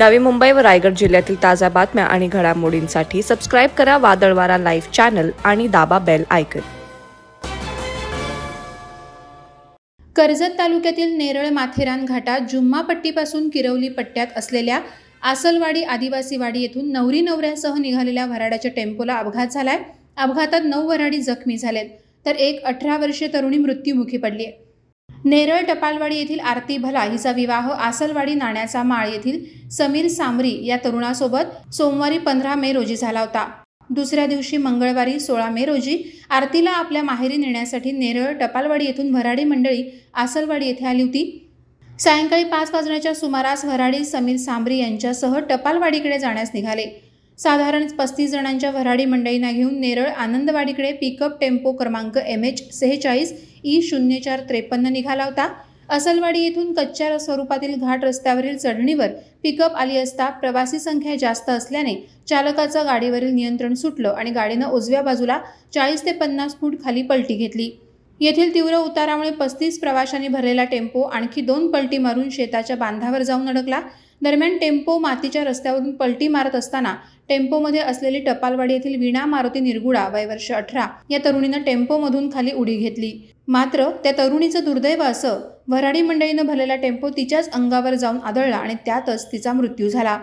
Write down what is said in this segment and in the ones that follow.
नवी मुंबई व रायगड जिल्ह्यातील ताज्या बातम्या आणि घडामोडींसाठी सबस्क्राईब करा वादळवारा लाईव्ह चॅनल आणि दाबा बेल आयकन कर्जत तालुक्यातील नेरळ माथेरान घाटात जुम्मा पट्टीपासून किरवली पट्ट्यात असलेल्या आसलवाडी आदिवासी वाडी येथून नवरी नवऱ्यासह निघालेल्या वराड्याच्या टेम्पोला अपघात झालाय अपघातात नऊ वराडी जखमी झालेत तर एक अठरा वर्षीय तरुणी मृत्यूमुखी पडली आहे नेरळ टपालवाडी येथील आरती भला हिचा विवाह आसलवाडी नाण्याचा माळ येथील समीर सामरी या तरुणासोबत सोमवारी पंधरा मे रोजी झाला होता दुसऱ्या दिवशी मंगळवारी सोळा मे रोजी आरतीला आपल्या माहेरी नेण्यासाठी नेरळ टपालवाडी येथून भराडी मंडळी आसलवाडी येथे आली होती सायंकाळी पाच वाजण्याच्या सुमारास भराडी समीर सांबरी यांच्यासह टपालवाडीकडे जाण्यास निघाले साधारण पस्तीस जणांच्या वऱ्हाडी मंडळींना घेऊन नेरळ आनंदवाडीकडे पिकअप टेम्पो क्रमांक एम एच सेहेचाळीस ई e शून्य चार त्रेपन्न निघाला होता असलवाडी येथून कच्च्या स्वरूपातील घाट रस्त्यावरील चढणीवर पिकअप आली असता प्रवासी संख्या जास्त असल्याने चालकाचं गाडीवरील नियंत्रण सुटलं आणि गाडीनं उजव्या बाजूला चाळीस ते पन्नास फूट खाली पलटी घेतली येथील तीव्र उतारामुळे पस्तीस प्रवाशांनी भरलेला टेम्पो आणखी दोन पलटी मारून शेताच्या बांधावर जाऊन अडकला दरम्यान टेम्पो मातीच्या रस्त्यावरून पलटी मारत असताना टेम्पोमध्ये असलेली टपालवाडी येथील वीणा मारुती निरगुडा वय वर्ष अठरा या तरुणीनं टेम्पोमधून खाली उडी घेतली मात्र त्या तरुणीचं दुर्दैव असं वराडी मंडळीनं भरलेला टेम्पो तिच्याच अंगावर जाऊन आदळला आणि त्यातच तिचा मृत्यू झाला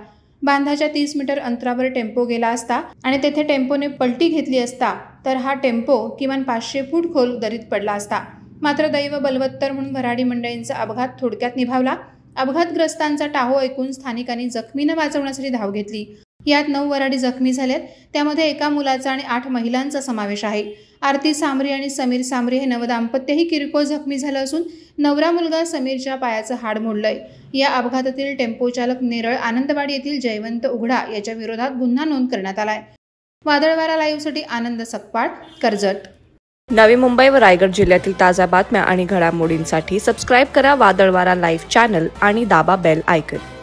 बांधाच्या तीस मीटर अंतरावर टेम्पो गेला असता आणि तेथे टेम्पोने पलटी घेतली असता तर हा टेम्पो किमान पाचशे फूट खोल दरीत पडला असता मात्र दैव बलवत्तर म्हणून भराडी मंडळींचा अपघात थोडक्यात निभावला अपघातग्रस्तांचा टाहो ऐकून स्थानिकांनी जखमीनं वाचवण्यासाठी धाव घेतली यात नऊ वराडी जखमी झालेत त्यामध्ये एका मुलाचा आणि आठ महिलांचा समावेश आहे आरती सामरी आणि समीर सामरी हे नवदाम्पत्यही किरकोळ जखमी झालं असून नवरा मुलगा समीरच्या पायाचं हाड मोडलंय या अपघातातील टेम्पो चालक नेरळ आनंदवाडी येथील जयवंत उघडा याच्या विरोधात गुन्हा नोंद करण्यात आलाय वादळवारा लाईव्हसाठी आनंद सकपाळ कर्जत नवी मुंबई व रायगड जिल्ह्यातील ताज्या बातम्या आणि घडामोडींसाठी सबस्क्राईब करा वादळवारा लाईव्ह चॅनल आणि दाबा बेल आयकन